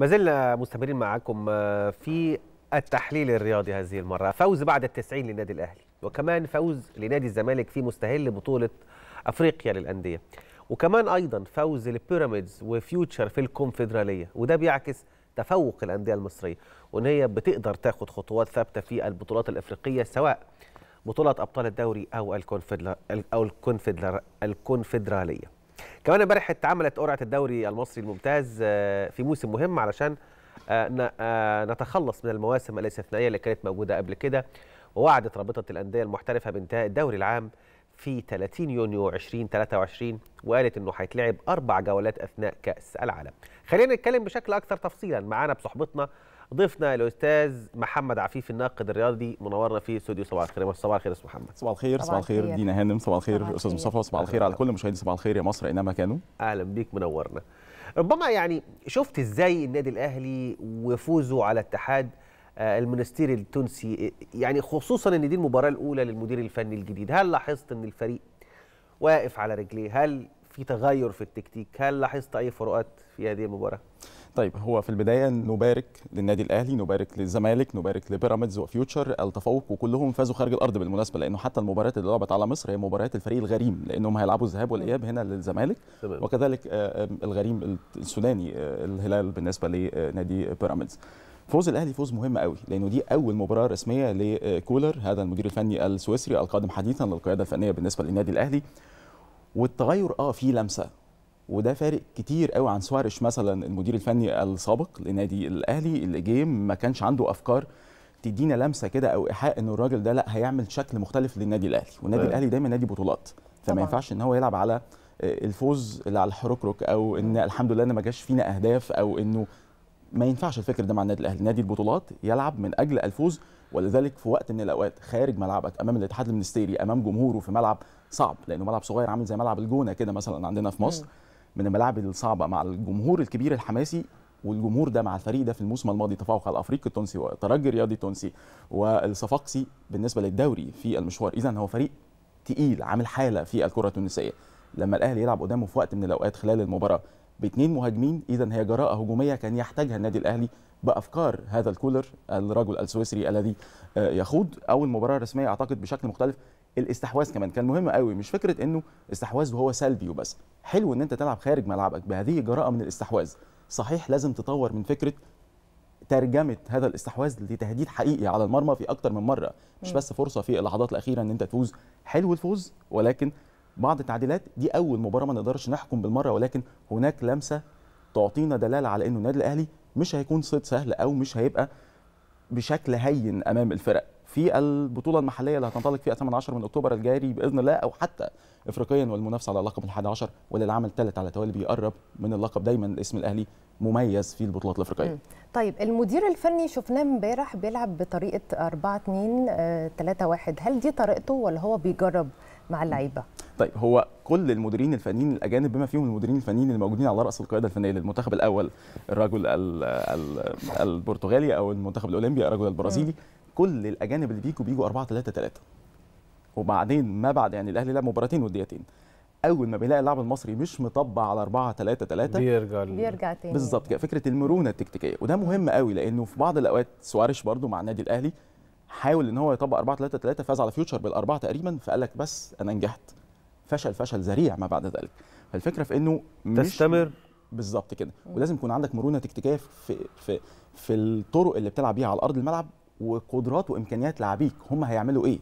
ما زلنا مستمرين معكم آه، في التحليل الرياضي هذه المرة فوز بعد التسعين للنادي الأهلي وكمان فوز لنادي الزمالك في مستهل بطولة أفريقيا للأندية وكمان أيضا فوز لبيراميدز وفيوتشر في الكونفدرالية وده بيعكس تفوق الأندية المصرية وإن هي بتقدر تاخد خطوات ثابتة في البطولات الأفريقية سواء بطولة أبطال الدوري أو الكونفدرالية كمان امبارح اتعملت قرعه الدوري المصري الممتاز آه، في موسم مهم علشان آه، آه، نتخلص من المواسم الاستثنائيه اللي كانت موجوده قبل كده ووعدت رابطه الانديه المحترفه بانتهاء الدوري العام في 30 يونيو 2023 وقالت انه هيتلعب اربع جولات اثناء كاس العالم. خلينا نتكلم بشكل اكثر تفصيلا معانا بصحبتنا ضيفنا الاستاذ محمد عفيف الناقد الرياضي منورنا في استوديو صباح الخير صباح الخير استاذ محمد صباح الخير صباح الخير دينا هانم صباح الخير استاذ مصطفى صباح الخير على كل مشاهدي صباح الخير يا مصر اينما كانوا اهلا بيك منورنا ربما يعني شفت ازاي النادي الاهلي وفوزه على اتحاد آه، المنستير التونسي يعني خصوصا ان دي المباراه الاولى للمدير الفني الجديد هل لاحظت ان الفريق واقف على رجليه هل في تغير في التكتيك هل لاحظت اي فروقات في هذه المباراه طيب هو في البدايه نبارك للنادي الاهلي نبارك للزمالك نبارك لبيراميدز وفيوتشر التفوق وكلهم فازوا خارج الارض بالمناسبه لانه حتى المباريات اللي لعبت على مصر هي مباريات الفريق الغريم لانهم هيلعبوا الذهاب والاياب هنا للزمالك وكذلك آه، آه، الغريم السوداني آه، الهلال بالنسبه لنادي بيراميدز فوز الاهلي فوز مهم قوي لانه دي اول مباراه رسميه لكولر هذا المدير الفني السويسري القادم حديثا للقياده الفنيه بالنسبه للنادي الاهلي والتغير اه فيه لمسه وده فارق كتير قوي عن سوارش مثلا المدير الفني السابق لنادي الاهلي اللي جه ما كانش عنده افكار تدينا لمسه كده او ايحاء ان الراجل ده لا هيعمل شكل مختلف للنادي الاهلي والنادي الاهلي دايما نادي بطولات فما ينفعش ان هو يلعب على آه، الفوز اللي على الحركرك او ان الحمد لله ان ما جاش فينا اهداف او انه ما ينفعش الفكر ده مع النادي الاهلي نادي البطولات يلعب من اجل الفوز ولذلك في وقت من الاوقات خارج ملعبك امام الاتحاد المنستيري امام جمهوره في ملعب صعب لانه ملعب صغير عامل زي ملعب الجونه كده مثلا عندنا في مصر م. من الملاعب الصعبه مع الجمهور الكبير الحماسي والجمهور ده مع الفريق ده في الموسم الماضي تفوق على الافريقي التونسي والترجي الرياضي التونسي والصفاقسي بالنسبه للدوري في المشوار اذا هو فريق تقيل عامل حاله في الكره التونسيه لما الاهلي يلعب قدامه في وقت من الاوقات خلال المباراه باثنين مهاجمين اذا هي جراءه هجوميه كان يحتاجها النادي الاهلي بافكار هذا الكولر الرجل السويسري الذي آه، يخوض اول مباراه رسميه اعتقد بشكل مختلف الاستحواذ كمان كان مهم قوي مش فكره انه استحواذ وهو سلبي وبس حلو ان انت تلعب خارج ملعبك بهذه الجراءه من الاستحواذ صحيح لازم تطور من فكره ترجمه هذا الاستحواذ لتهديد حقيقي على المرمى في اكتر من مره مش بس فرصه في اللحظات الاخيره ان انت تفوز حلو الفوز ولكن بعض التعديلات دي اول مباراه ما نقدرش نحكم بالمره ولكن هناك لمسه تعطينا دلاله على انه النادي الاهلي مش هيكون صيد سهل او مش هيبقى بشكل هين امام الفرق في البطوله المحليه اللي هتنطلق في 18 من اكتوبر الجاري باذن الله او حتى افريقيا والمنافسه على لقب ال11 واللي الثالث على توالي بيقرب من اللقب دايما الاسم الاهلي مميز في البطولات الافريقيه. طيب المدير الفني شفناه امبارح بيلعب بطريقه 4 2 3 1 هل دي طريقته ولا هو بيجرب مع اللعيبه؟ طيب هو كل المديرين الفنيين الاجانب بما فيهم المديرين الفنيين الموجودين على راس القياده الفنيه للمنتخب الاول الرجل البرتغالي او المنتخب الاولمبي الرجل البرازيلي كل الاجانب اللي بيجوا بيجوا 4 3 3 وبعدين ما بعد يعني الاهلي لعب مباراتين وديتين اول ما بيلاقي اللاعب المصري مش مطبق على 4 3 3 بيرجع بيرجع تاني بالظبط كده فكره المرونه التكتيكيه وده مهم قوي لانه في بعض الاوقات سواريش برده مع النادي الاهلي حاول ان هو يطبق 4 3 3 فاز على فيوتشر بالاربعه تقريبا فقال لك بس انا نجحت فشل فشل ذريع ما بعد ذلك فالفكره في انه تستمر بالظبط كده ولازم يكون عندك مرونه تكتيكيه في في في الطرق اللي بتلعب بيها على ارض الملعب وقدرات وامكانيات لاعبيك هم هيعملوا ايه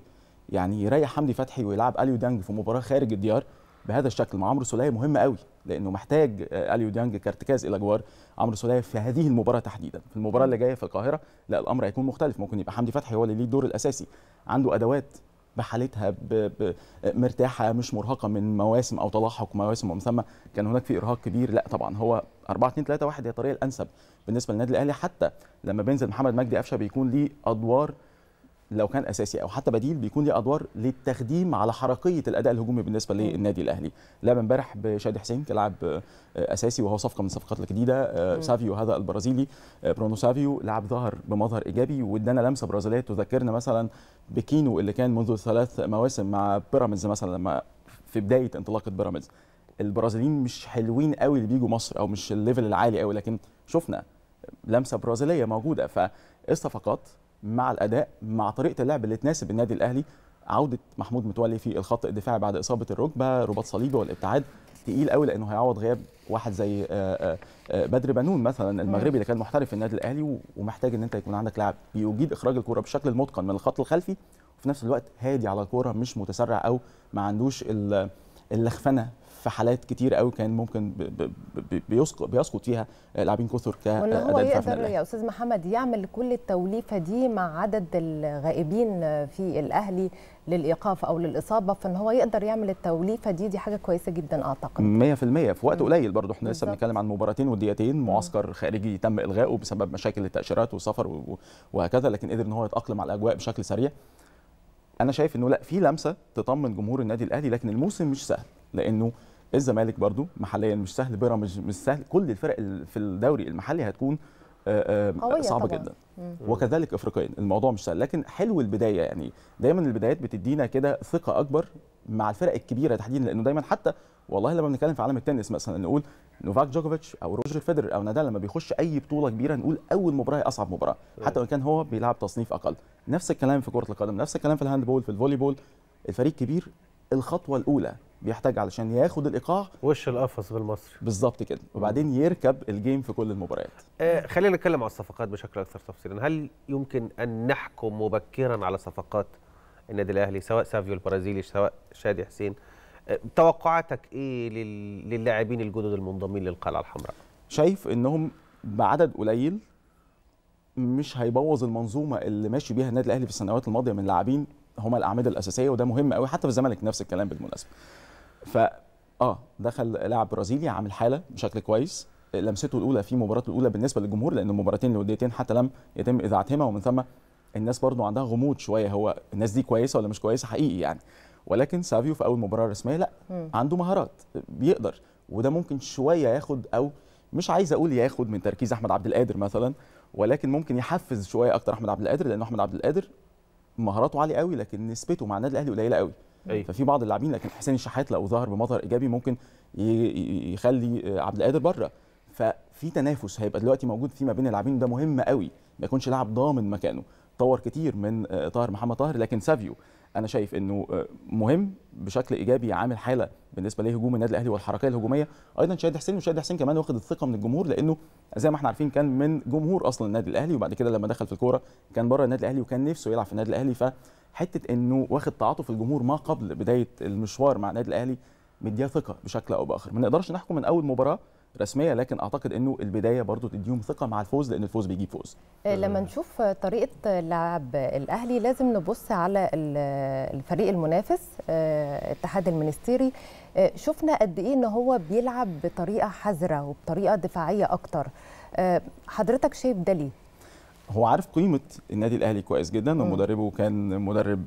يعني يريح حمدي فتحي ويلعب اليو دانج في مباراه خارج الديار بهذا الشكل مع عمرو سليه مهم قوي لانه محتاج آه، اليو ديانج كارتكاز الى جوار عمرو سليه في هذه المباراه تحديدا في المباراه اللي جايه في القاهره لا الامر هيكون مختلف ممكن يبقى حمدي فتحي هو اللي ليه الدور الاساسي عنده ادوات بحالتها ب... مرتاحه مش مرهقه من مواسم او تلاحق مواسم ومن ثم كان هناك في ارهاق كبير لا طبعا هو 4 2 3 1 هي الطريقه الانسب بالنسبه للنادي الاهلي حتى لما بينزل محمد مجدي قفشه بيكون ليه ادوار لو كان اساسي او حتى بديل بيكون ليه ادوار للتخديم على حركيه الاداء الهجومي بالنسبه للنادي الاهلي لعب امبارح بشادي حسين كلاعب آه، اساسي وهو صفقه من الصفقات الجديده آه، سافيو هذا البرازيلي آه، برونو سافيو لاعب ظهر بمظهر ايجابي وادانا لمسه برازيليه تذكرنا مثلا بكينو اللي كان منذ ثلاث مواسم مع بيراميدز مثلا لما في بدايه انطلاقه بيراميدز البرازيليين مش حلوين قوي اللي بيجوا مصر او مش الليفل العالي قوي لكن شفنا لمسه برازيليه موجوده فالصفقات مع الاداء مع طريقه اللعب اللي تناسب النادي الاهلي عوده محمود متولي في الخط الدفاعي بعد اصابه الركبه رباط صليبي والابتعاد تقيل قوي لانه هيعوض غياب واحد زي آه، آه، آه، بدر بنون مثلا المغربي اللي كان محترف في النادي الاهلي ومحتاج ان انت يكون عندك لاعب يجيد اخراج الكوره بشكل متقن من الخط الخلفي وفي نفس الوقت هادي على الكوره مش متسرع او ما عندوش اللخفنه في حالات كتير قوي كان ممكن بيسقط بيسقط فيها لاعبين كثر ك هو يقدر يا استاذ محمد يعمل كل التوليفه دي مع عدد الغائبين في الاهلي للايقاف او للاصابه فان هو يقدر يعمل التوليفه دي دي حاجه كويسه جدا اعتقد 100% في وقت قليل برضه احنا لسه بنتكلم عن مباراتين وديتين معسكر خارجي تم الغائه بسبب مشاكل التاشيرات وسفر وهكذا لكن قدر ان هو يتاقلم على الاجواء بشكل سريع انا شايف انه لا في لمسه تطمن جمهور النادي الاهلي لكن الموسم مش سهل لانه الزمالك برضو محليا مش سهل بيراميدز مش سهل كل الفرق في الدوري المحلي هتكون آه، آه، صعبه طبعا. جدا مم. وكذلك افريقيا الموضوع مش سهل لكن حلو البدايه يعني دايما البدايات بتدينا كده ثقه اكبر مع الفرق الكبيره تحديدا لانه دايما حتى والله لما بنتكلم في عالم التنس مثلا نقول نوفاك جوكوفيتش او روجر فيدر او نادال لما بيخش اي بطوله كبيره نقول اول مباراه هي اصعب مباراه حتى وان كان هو بيلعب تصنيف اقل نفس الكلام في كره القدم نفس الكلام في الهاند بول في الفولي بول الفريق كبير الخطوه الاولى بيحتاج علشان ياخد الايقاع وش القفص بالمصري بالظبط كده وبعدين يركب الجيم في كل المباريات آه خلينا نتكلم على الصفقات بشكل اكثر تفصيلا هل يمكن ان نحكم مبكرا على صفقات النادي الاهلي سواء سافيو البرازيلي سواء شادي حسين آه توقعاتك ايه للاعبين الجدد المنضمين للقلعه الحمراء شايف انهم بعدد قليل مش هيبوظ المنظومه اللي ماشي بيها النادي الاهلي في السنوات الماضيه من لاعبين هما الاعمده الاساسيه وده مهم قوي حتى في الزمالك نفس الكلام بالمناسبه ف اه دخل لاعب برازيلي عامل حاله بشكل كويس لمسته الاولى في مباراته الاولى بالنسبه للجمهور لان المباراتين الوديتين حتى لم يتم اذاعتهما ومن ثم الناس برضو عندها غموض شويه هو الناس دي كويسه ولا مش كويسه حقيقي يعني ولكن سافيو في اول مباراه رسميه لا م. عنده مهارات بيقدر وده ممكن شويه ياخد او مش عايز اقول ياخد من تركيز احمد عبد القادر مثلا ولكن ممكن يحفز شويه اكتر احمد عبد القادر لان احمد عبد القادر مهاراته عاليه قوي لكن نسبته مع النادي الاهلي قليله قوي أي. أيوة. ففي بعض اللاعبين لكن حسين الشحات لو ظهر بمظهر ايجابي ممكن يخلي عبد القادر بره ففي تنافس هيبقى دلوقتي موجود فيه ما بين اللاعبين ده مهم قوي ما يكونش لاعب ضامن مكانه طور كتير من آه، طاهر محمد طاهر لكن سافيو انا شايف انه آه، مهم بشكل ايجابي عامل حاله بالنسبه لهجوم النادي الاهلي والحركيه الهجوميه ايضا شادي حسين وشادي حسين كمان واخد الثقه من الجمهور لانه زي ما احنا عارفين كان من جمهور اصلا النادي الاهلي وبعد كده لما دخل في الكوره كان بره النادي الاهلي وكان نفسه يلعب في النادي الاهلي فحته انه واخد تعاطف الجمهور ما قبل بدايه المشوار مع النادي الاهلي مديها ثقه بشكل او باخر ما نقدرش نحكم من اول مباراه رسميه لكن اعتقد انه البدايه برضو تديهم ثقه مع الفوز لان الفوز بيجيب فوز آه، لما نشوف طريقه لعب الاهلي لازم نبص على الفريق المنافس آه، اتحاد المنستيري آه، شفنا قد ايه ان هو بيلعب بطريقه حذره وبطريقه دفاعيه اكتر حضرتك شايف ده ليه هو عارف قيمه النادي الاهلي كويس جدا ومدربه كان مدرب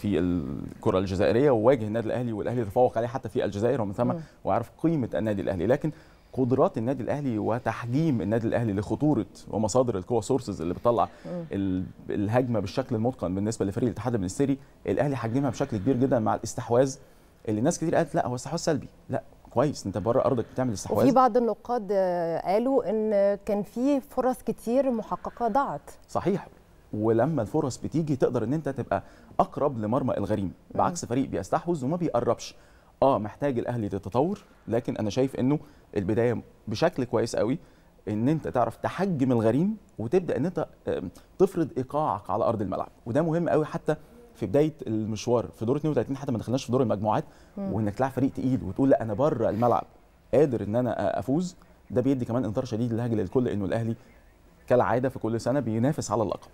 في الكره الجزائريه وواجه النادي الاهلي والاهلي تفوق عليه حتى في الجزائر ومن ثم وعارف قيمه النادي الاهلي لكن قدرات النادي الاهلي وتحجيم النادي الاهلي لخطوره ومصادر القوى سورسز اللي بتطلع الهجمه بالشكل المتقن بالنسبه لفريق الاتحاد المنستيري الاهلي حجمها بشكل كبير جدا مع الاستحواذ اللي ناس كتير قالت لا هو استحواذ سلبي لا كويس انت بره ارضك بتعمل استحواذ وفي بعض النقاد قالوا ان كان في فرص كتير محققه ضاعت صحيح ولما الفرص بتيجي تقدر ان انت تبقى اقرب لمرمى الغريم بعكس فريق بيستحوذ وما بيقربش اه محتاج الاهلي للتطور لكن انا شايف انه البدايه بشكل كويس قوي ان انت تعرف تحجم الغريم وتبدا ان انت تفرض ايقاعك على ارض الملعب وده مهم قوي حتى في بدايه المشوار في دور 32 حتى ما دخلناش في دور المجموعات وانك تلعب فريق تقيل وتقول لا انا بره الملعب قادر ان انا افوز ده بيدي كمان انذار شديد للهجل الكل انه الاهلي كالعاده في كل سنه بينافس على اللقب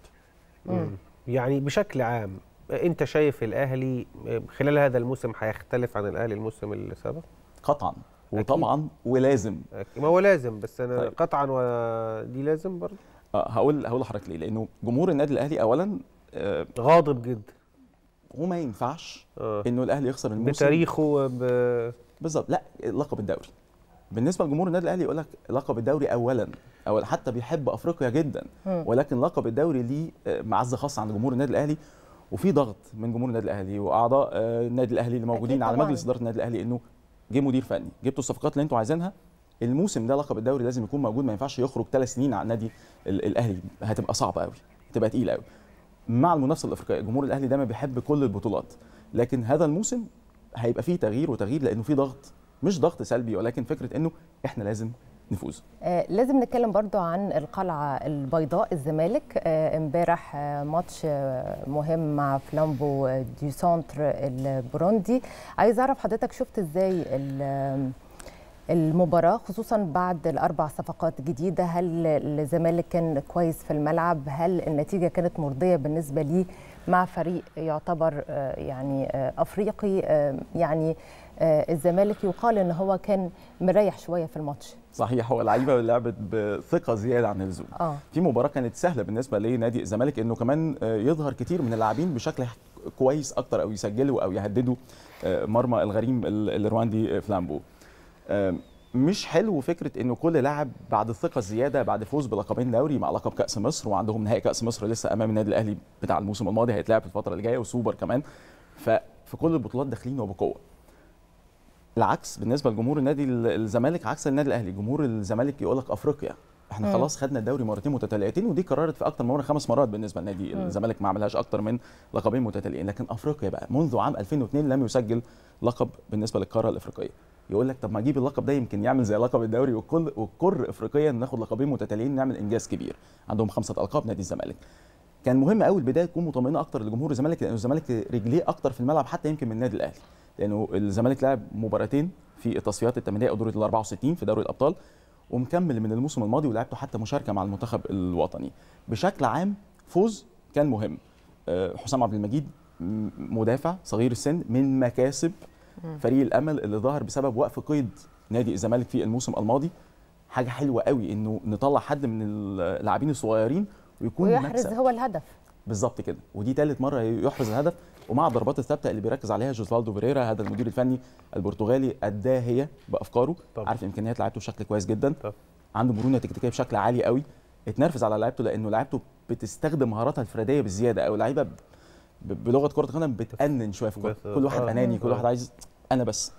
يعني بشكل عام انت شايف الاهلي خلال هذا الموسم هيختلف عن الاهلي الموسم اللي سبق قطعا وطبعا أكيد. ولازم ما هو لازم بس انا طيب. قطعا ودي لازم برضه آه، هقول هقول لحضرتك ليه لانه جمهور النادي الاهلي اولا آه غاضب جدا وما ينفعش آه. انه الاهلي يخسر الموسم بتاريخه وب... بالظبط لا لقب الدوري بالنسبه لجمهور النادي الاهلي يقول لك لقب الدوري اولا او حتى بيحب افريقيا جدا آه. ولكن لقب الدوري ليه آه، معزه خاصه عند جمهور النادي الاهلي وفي ضغط من جمهور النادي الاهلي واعضاء آه، النادي الاهلي اللي موجودين على مجلس اداره النادي الاهلي انه جه مدير فني جبتوا الصفقات اللي انتوا عايزينها الموسم ده لقب الدوري لازم يكون موجود ما ينفعش يخرج ثلاث سنين على النادي الاهلي هتبقى صعبه قوي هتبقى تقيله قوي مع المنافسه الافريقيه جمهور الاهلي دايما بيحب كل البطولات لكن هذا الموسم هيبقى فيه تغيير وتغيير لانه فيه ضغط مش ضغط سلبي ولكن فكره انه احنا لازم نفوز آه، لازم نتكلم برضو عن القلعة البيضاء الزمالك آه، امبارح آه، ماتش مهم مع فلامبو دي سونتر البروندي عايز اعرف حضرتك شفت ازاي المباراة خصوصا بعد الأربع صفقات جديدة هل الزمالك كان كويس في الملعب هل النتيجة كانت مرضية بالنسبة ليه مع فريق يعتبر آه، يعني آه، افريقي آه، يعني الزمالك يقال ان هو كان مريح شويه في الماتش صحيح هو اللعيبه لعبت بثقه زياده عن اللزوم آه. في مباراه كانت سهله بالنسبه لنادي الزمالك انه كمان يظهر كتير من اللاعبين بشكل كويس اكتر او يسجلوا او يهددوا مرمى الغريم الرواندي فلامبو مش حلو فكره انه كل لاعب بعد الثقه الزياده بعد فوز بلقبين دوري مع لقب كاس مصر وعندهم نهائي كاس مصر لسه امام النادي الاهلي بتاع الموسم الماضي هيتلعب في الفتره اللي جايه وسوبر كمان ففي كل البطولات داخلين وبقوه العكس بالنسبه لجمهور النادي الزمالك عكس النادي الاهلي جمهور الزمالك يقول لك افريقيا احنا مم. خلاص خدنا الدوري مرتين متتاليتين ودي قررت في اكتر من خمس مرات بالنسبه لنادي الزمالك ما عملهاش اكتر من لقبين متتاليين لكن افريقيا بقى منذ عام 2002 لم يسجل لقب بالنسبه للقاره الافريقيه يقول لك طب ما اجيب اللقب ده يمكن يعمل زي لقب الدوري والكل والكر افريقيا ناخد لقبين متتاليين نعمل انجاز كبير عندهم خمسه القاب نادي الزمالك كان مهم قوي البدايه تكون مطمئنه اكتر لجمهور الزمالك لان الزمالك رجليه اكتر في الملعب حتى يمكن من النادي الاهلي لانه الزمالك لعب مباراتين في التصفيات الثمانيه ودوره ال 64 في دوري الابطال ومكمل من الموسم الماضي ولعبته حتى مشاركه مع المنتخب الوطني بشكل عام فوز كان مهم آه، حسام عبد المجيد مدافع صغير السن من مكاسب فريق الامل اللي ظهر بسبب وقف قيد نادي الزمالك في الموسم الماضي حاجه حلوه قوي انه نطلع حد من اللاعبين الصغيرين ويكون ويحرز مكسب. هو الهدف بالظبط كده ودي ثالث مره يحرز الهدف ومع الضربات الثابته اللي بيركز عليها جوزفالدو فيريرا هذا المدير الفني البرتغالي اداه هي بافكاره طب. عارف امكانيات لعيبته بشكل كويس جدا طب. عنده مرونه تكتيكيه بشكل عالي قوي اتنرفز على لعيبته لانه لعيبته بتستخدم مهاراتها الفرديه بزياده او لعيبه بلغه كره القدم بتأنن شويه في كل واحد آه. اناني كل واحد عايز انا بس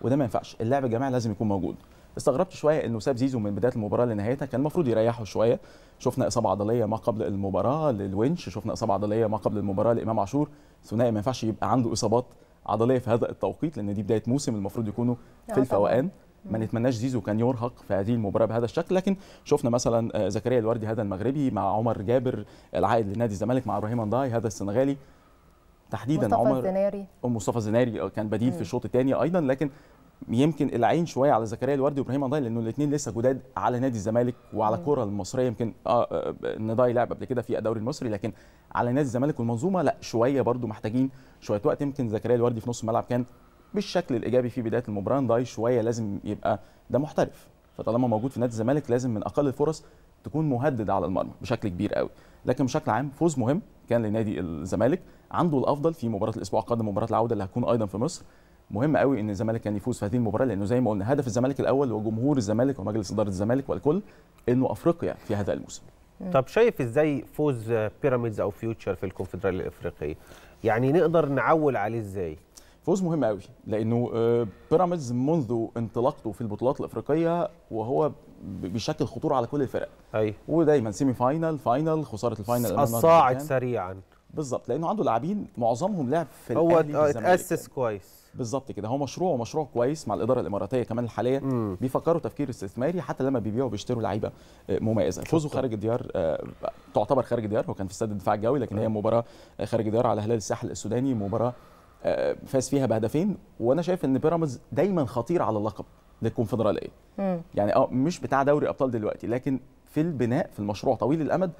وده ما ينفعش اللعب الجماعي لازم يكون موجود استغربت شويه انه ساب زيزو من بدايه المباراه لنهايتها كان المفروض يريحه شويه شفنا اصابه عضليه ما قبل المباراه للونش شفنا اصابه عضليه ما قبل المباراه لامام عاشور ثنائي ما ينفعش يبقى عنده اصابات عضليه في هذا التوقيت لان دي بدايه موسم المفروض يكونوا في الفوقان ما نتمناش زيزو كان يرهق في هذه المباراه بهذا الشكل لكن شفنا مثلا آه، زكريا الوردي هذا المغربي مع عمر جابر العائد لنادي الزمالك مع ابراهيم انضاي هذا السنغالي تحديدا مصطفى عمر الزناري مصطفى الزناري آه، كان بديل مم. في الشوط الثاني ايضا لكن يمكن العين شويه على زكريا الوردي وابراهيم النضاي لانه الاثنين لسه جداد على نادي الزمالك وعلى الكره المصريه يمكن آه،, آه نضاي لعب قبل كده في الدوري المصري لكن على نادي الزمالك والمنظومه لا شويه برده محتاجين شويه وقت يمكن زكريا الوردي في نص الملعب كان بالشكل الايجابي في بدايه المباراه النضاي شويه لازم يبقى ده محترف فطالما موجود في نادي الزمالك لازم من اقل الفرص تكون مهدد على المرمى بشكل كبير قوي لكن بشكل عام فوز مهم كان لنادي الزمالك عنده الافضل في مباراه الاسبوع القادم مباراه العوده اللي هتكون ايضا في مصر مهم قوي ان الزمالك كان يفوز في هذه المباراه لانه زي ما قلنا هدف الزمالك الاول وجمهور الزمالك ومجلس اداره الزمالك والكل انه افريقيا في هذا الموسم طب شايف ازاي فوز بيراميدز او فيوتشر في الكونفدراليه الافريقيه يعني نقدر نعول عليه ازاي فوز مهم قوي لانه آه، بيراميدز منذ انطلاقته في البطولات الافريقيه وهو بيشكل خطوره على كل الفرق ايوه ودايما سيمي فاينل فاينل خساره الفاينل الصاعد سريعا بالظبط لانه عنده لاعبين معظمهم لعب في هو اتاسس آه، كويس بالظبط كده هو مشروع مشروع كويس مع الاداره الاماراتيه كمان الحاليه مم. بيفكروا تفكير استثماري حتى لما بيبيعوا بيشتروا لعيبه آه، مميزه فوزه خارج الديار آه، تعتبر خارج الديار هو كان في استاد الدفاع الجوي لكن هي مباراه خارج الديار على هلال الساحل السوداني مباراه فاز فيها بهدفين وانا شايف ان بيراميدز دايما خطير على اللقب للكونفدراليه مم. يعني اه مش بتاع دوري ابطال دلوقتي لكن في البناء في المشروع طويل الامد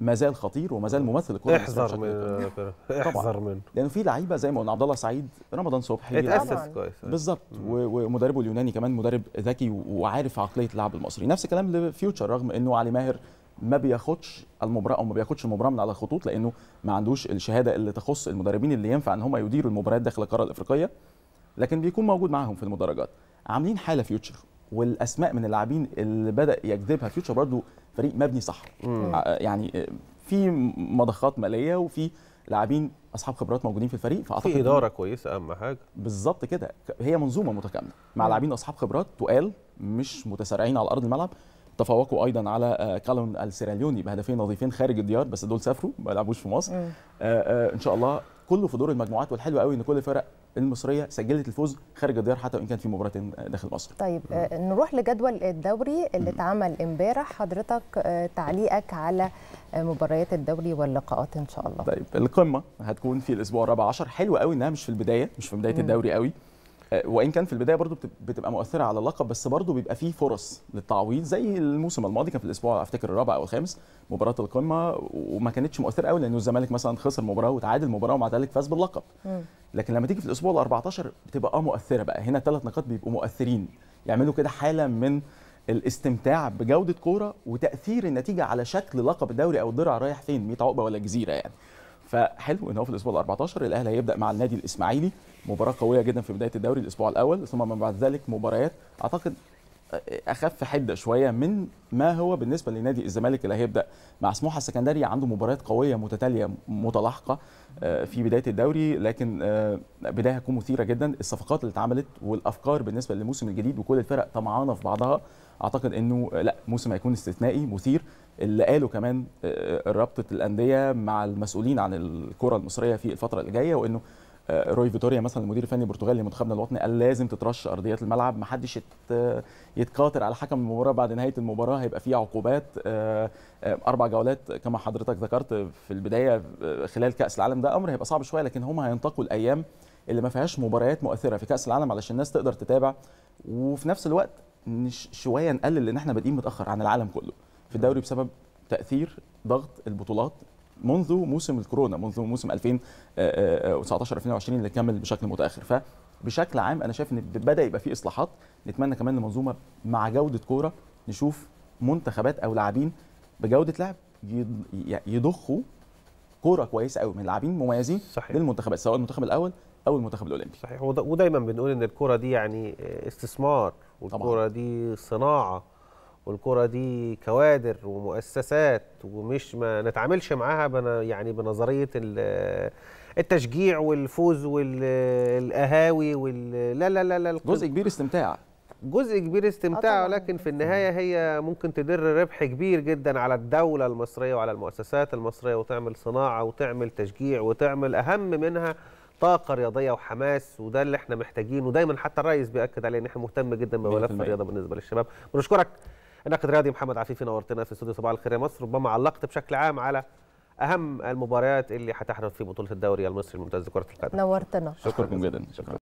ما زال خطير وما زال ممثل الكره احذر منه احذر منه لانه في لعيبه زي ما قلنا عبد الله سعيد رمضان صبحي اتاسس كويس بالظبط ومدربه اليوناني كمان مدرب ذكي وعارف عقليه اللاعب المصري نفس الكلام لفيوتشر رغم انه علي ماهر ما بياخدش المباراه او ما بياخدش المباراه من على الخطوط لانه ما عندوش الشهاده اللي تخص المدربين اللي ينفع ان هم يديروا المباريات داخل القاره الافريقيه لكن بيكون موجود معاهم في المدرجات عاملين حاله فيوتشر والاسماء من اللاعبين اللي بدا يجذبها فيوتشر برضو فريق مبني صح آه، يعني آه، في مضخات ماليه وفي لاعبين اصحاب خبرات موجودين في الفريق فاعتقد في اداره كويسه اهم حاجه بالظبط كده هي منظومه متكامله مع لاعبين اصحاب خبرات تقال مش متسارعين على ارض الملعب تفوقوا ايضا على آه، كالون السيراليوني بهدفين نظيفين خارج الديار بس دول سافروا ما لعبوش في مصر آآ آآ ان شاء الله كله في دور المجموعات والحلو قوي ان كل الفرق المصريه سجلت الفوز خارج الديار حتى وان كان في مباراتين داخل مصر. طيب م. آه، نروح لجدول الدوري اللي اتعمل امبارح حضرتك آه، تعليقك على آه، مباريات الدوري واللقاءات ان شاء الله. طيب القمه هتكون في الاسبوع الرابع عشر حلو قوي انها مش في البدايه مش في بدايه الدوري قوي آه، وان كان في البدايه برضو بتبقى مؤثره على اللقب بس برضو بيبقى فيه فرص للتعويض زي الموسم الماضي كان في الاسبوع افتكر الرابع او الخامس مباراه القمه وما كانتش مؤثره قوي لانه الزمالك مثلا خسر مباراه وتعادل مباراه ومع ذلك فاز باللقب لكن لما تيجي في الاسبوع ال 14 بتبقى اه مؤثره بقى هنا الثلاث نقاط بيبقوا مؤثرين يعملوا كده حاله من الاستمتاع بجوده كوره وتاثير النتيجه على شكل لقب الدوري او الدرع رايح فين 100 عقبه ولا جزيره يعني فحلو ان هو في الاسبوع ال 14 الاهلي هيبدا مع النادي الاسماعيلي مباراه قويه جدا في بدايه الدوري الاسبوع الاول ثم من بعد ذلك مباريات اعتقد اخف حده شويه من ما هو بالنسبه لنادي الزمالك اللي هيبدا مع سموحه السكندري عنده مباريات قويه متتاليه متلاحقه آه، في بدايه الدوري لكن آه، بدايه هتكون مثيره جدا الصفقات اللي اتعملت والافكار بالنسبه للموسم الجديد وكل الفرق طمعانه في بعضها اعتقد انه لا موسم هيكون استثنائي مثير اللي قاله كمان آه، رابطه الانديه مع المسؤولين عن الكره المصريه في الفتره اللي جايه وانه آه، روي فيتوريا مثلا المدير الفني البرتغالي لمنتخبنا الوطني قال لازم تترش ارضيات الملعب ما حدش يتقاتل على حكم المباراه بعد نهايه المباراه هيبقى في عقوبات آه، آه، اربع جولات كما حضرتك ذكرت في البدايه خلال كاس العالم ده امر هيبقى صعب شويه لكن هم هينتقوا الايام اللي ما فيهاش مباريات مؤثره في كاس العالم علشان الناس تقدر تتابع وفي نفس الوقت شويه نقلل ان احنا بادئين متاخر عن العالم كله في الدوري بسبب تاثير ضغط البطولات منذ موسم الكورونا منذ موسم 2019 2020 آه، آه، آه، اللي كمل بشكل متاخر فبشكل عام انا شايف ان بدا يبقى في اصلاحات نتمنى كمان المنظومه مع جوده كوره نشوف منتخبات او لاعبين بجوده لعب يضخوا كوره كويسه قوي من لاعبين مميزين صحيح. للمنتخبات سواء المنتخب الاول او المنتخب الاولمبي صحيح ودايما بنقول ان الكوره دي يعني استثمار والكوره دي صناعه والكرة دي كوادر ومؤسسات ومش ما نتعاملش معاها بنا يعني بنظرية التشجيع والفوز والقهاوي وال لا لا لا لا جزء كبير استمتاع جزء كبير استمتاع ولكن في النهايه هي ممكن تدر ربح كبير جدا على الدوله المصريه وعلى المؤسسات المصريه وتعمل صناعه وتعمل تشجيع وتعمل اهم منها طاقه رياضيه وحماس وده اللي احنا محتاجينه ودايما حتى الرئيس بياكد عليه ان احنا مهتم جدا بملف الرياضه بالنسبه للشباب بنشكرك الناقد الرياضي محمد عفيفي نورتنا في استوديو صباح الخير يا مصر ربما علقت بشكل عام على اهم المباريات اللي هتحدث في بطوله الدوري المصري الممتاز لكره القدم نورتنا شكرا جدا شكرا